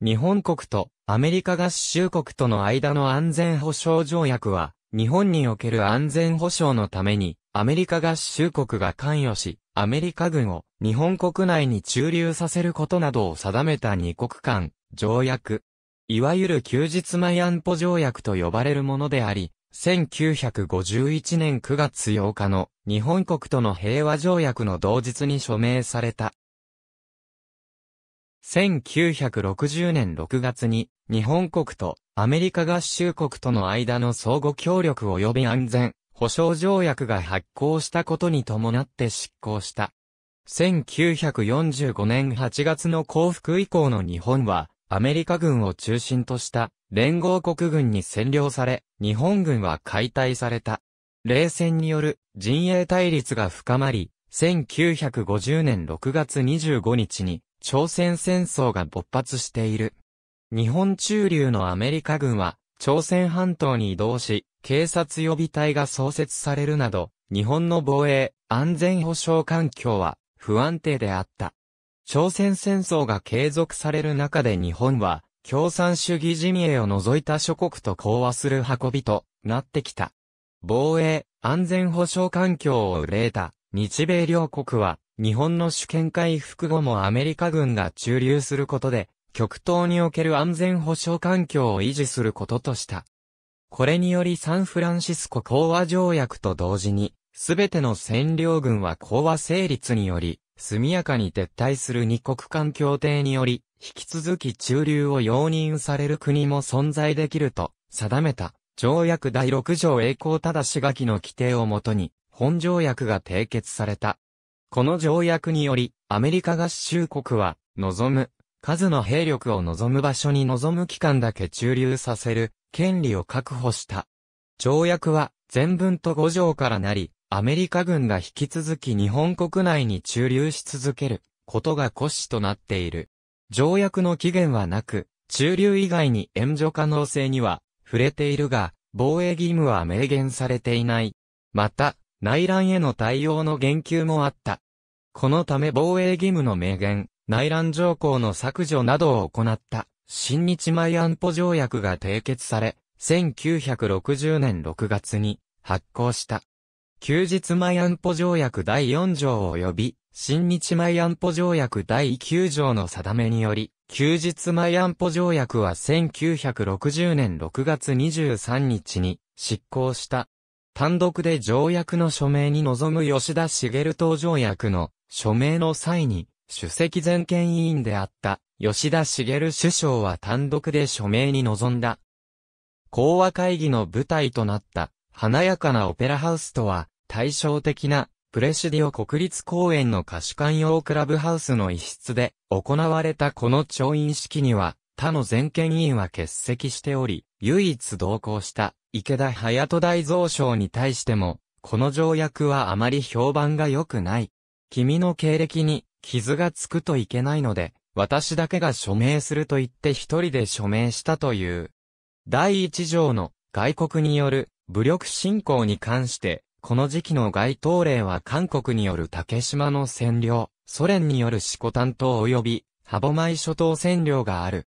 日本国とアメリカ合衆国との間の安全保障条約は、日本における安全保障のために、アメリカ合衆国が関与し、アメリカ軍を日本国内に駐留させることなどを定めた二国間条約。いわゆる休日前安保条約と呼ばれるものであり、1951年9月8日の日本国との平和条約の同日に署名された。1960年6月に、日本国とアメリカ合衆国との間の相互協力及び安全、保障条約が発効したことに伴って執行した。1945年8月の降伏以降の日本は、アメリカ軍を中心とした連合国軍に占領され、日本軍は解体された。冷戦による陣営対立が深まり、1950年6月25日に朝鮮戦争が勃発している。日本中流のアメリカ軍は、朝鮮半島に移動し、警察予備隊が創設されるなど、日本の防衛、安全保障環境は不安定であった。朝鮮戦争が継続される中で日本は、共産主義陣営を除いた諸国と講和する運びとなってきた。防衛、安全保障環境を憂えた日米両国は日本の主権回復後もアメリカ軍が駐留することで、極東における安全保障環境を維持することとした。これによりサンフランシスコ講和条約と同時に、すべての占領軍は講和成立により、速やかに撤退する二国間協定により、引き続き駐留を容認される国も存在できると定めた、条約第6条栄光ただし書きの規定をもとに、本条約が締結された。この条約により、アメリカ合衆国は、望む、数の兵力を望む場所に望む期間だけ駐留させる、権利を確保した。条約は、全文と五条からなり、アメリカ軍が引き続き日本国内に駐留し続ける、ことが骨子となっている。条約の期限はなく、駐留以外に援助可能性には、触れているが、防衛義務は明言されていない。また、内乱への対応の言及もあった。このため防衛義務の明言、内乱条項の削除などを行った、新日米安保条約が締結され、1960年6月に発効した。休日米安保条約第4条及び、新日米安保条約第9条の定めにより、休日米安保条約は1960年6月23日に執行した。単独で条約の署名に臨む吉田茂登条約の署名の際に、主席全権委員であった吉田茂首相は単独で署名に臨んだ。講和会議の舞台となった華やかなオペラハウスとは対照的なプレシディオ国立公園の貸し館用クラブハウスの一室で行われたこの調印式には他の全権委員は欠席しており、唯一同行した池田隼人大蔵省に対しても、この条約はあまり評判が良くない。君の経歴に傷がつくといけないので、私だけが署名すると言って一人で署名したという。第一条の外国による武力侵攻に関して、この時期の外統令は韓国による竹島の占領、ソ連による四股担当及び、歯舞諸島占領がある。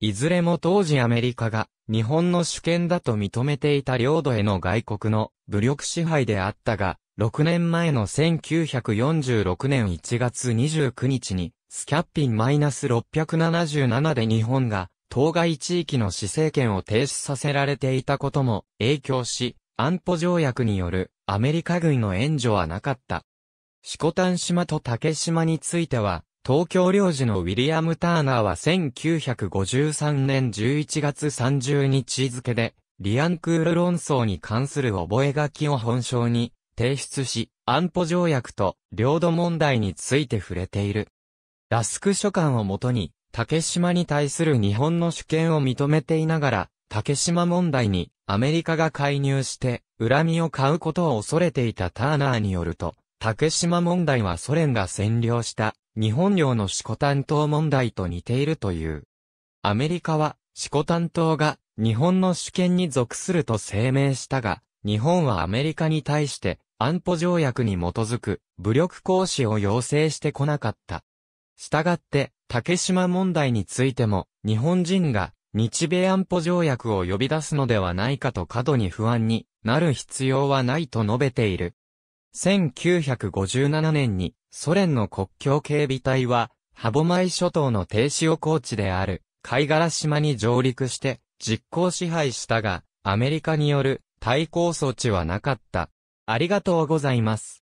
いずれも当時アメリカが日本の主権だと認めていた領土への外国の武力支配であったが、6年前の1946年1月29日に、スキャッピンマイナス -677 で日本が、当該地域の市政権を停止させられていたことも影響し、安保条約によるアメリカ軍の援助はなかった。シコタン島と竹島については、東京領事のウィリアム・ターナーは1953年11月30日付で、リアンクール論争に関する覚書を本省に提出し、安保条約と領土問題について触れている。ラスク書簡をもとに、竹島に対する日本の主権を認めていながら、竹島問題にアメリカが介入して恨みを買うことを恐れていたターナーによると、竹島問題はソ連が占領した日本領の四股担当問題と似ているという。アメリカは、四股担当が、日本の主権に属すると声明したが、日本はアメリカに対して、安保条約に基づく、武力行使を要請してこなかった。したがって、竹島問題についても、日本人が、日米安保条約を呼び出すのではないかと過度に不安になる必要はないと述べている。1957年にソ連の国境警備隊は、歯舞諸島の低潮高地である、貝殻島に上陸して、実行支配したが、アメリカによる対抗措置はなかった。ありがとうございます。